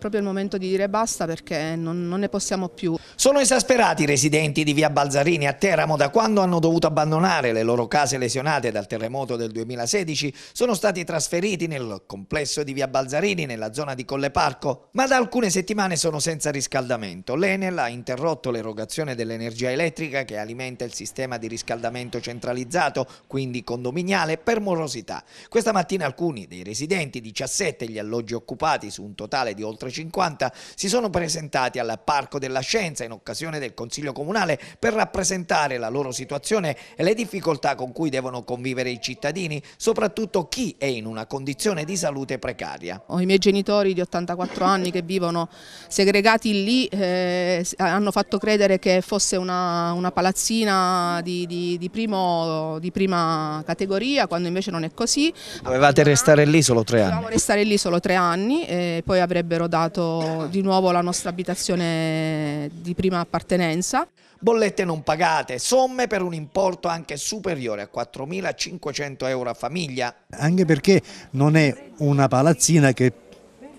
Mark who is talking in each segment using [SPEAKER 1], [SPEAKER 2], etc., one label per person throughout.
[SPEAKER 1] Proprio il momento di dire basta perché non, non, ne possiamo più.
[SPEAKER 2] Sono esasperati i residenti di via Balzarini a Teramo da quando hanno dovuto abbandonare le loro case lesionate dal terremoto del 2016. Sono stati trasferiti nel complesso di via Balzarini, nella zona di Colle Parco ma da alcune settimane sono senza riscaldamento. L'Enel ha interrotto l'erogazione dell'energia elettrica che alimenta il sistema di riscaldamento centralizzato, quindi condominiale, per morosità. Questa mattina alcuni dei residenti, 17 gli alloggi occupati su un totale di oltre 4,50 si sono presentati al Parco della Scienza in occasione del Consiglio Comunale per rappresentare la loro situazione e le difficoltà con cui devono convivere i cittadini, soprattutto chi è in una condizione di salute precaria.
[SPEAKER 1] Ho i miei genitori di 84 anni che vivono segregati lì, eh, hanno fatto credere che fosse una, una palazzina di, di, di, primo, di prima categoria, quando invece non è così.
[SPEAKER 2] Dovevate restare lì solo tre anni? Dovevamo
[SPEAKER 1] restare lì solo tre anni, eh, poi avrebbero dato riportato di nuovo la nostra abitazione di prima appartenenza. Bollette
[SPEAKER 2] non pagate, somme per un importo anche superiore a 4.500 euro a famiglia.
[SPEAKER 3] Anche perché non è una palazzina che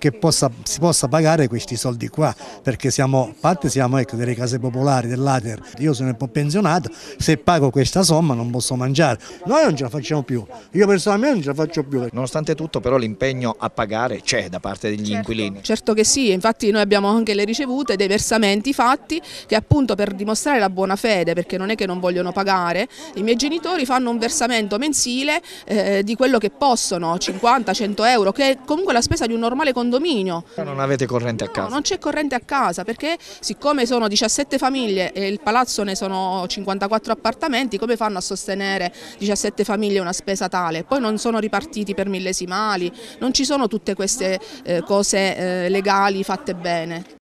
[SPEAKER 3] che possa, si possa pagare questi soldi qua, perché siamo, parte siamo ecco, delle case popolari, dell'Ater, io sono un po' pensionato, se pago questa somma non posso mangiare, noi non ce la facciamo più, io personalmente non ce la faccio più. Nonostante
[SPEAKER 2] tutto però l'impegno a pagare c'è da parte degli certo, inquilini?
[SPEAKER 1] Certo che sì, infatti noi abbiamo anche le ricevute dei versamenti fatti che appunto per dimostrare la buona fede, perché non è che non vogliono pagare, i miei genitori fanno un versamento mensile eh, di quello che possono, 50-100 euro, che è comunque la spesa di un normale condominio condominio.
[SPEAKER 2] Non avete corrente a casa? non
[SPEAKER 1] c'è corrente a casa perché siccome sono 17 famiglie e il palazzo ne sono 54 appartamenti, come fanno a sostenere 17 famiglie una spesa tale? Poi non sono ripartiti per millesimali, non ci sono tutte queste eh, cose eh, legali fatte bene.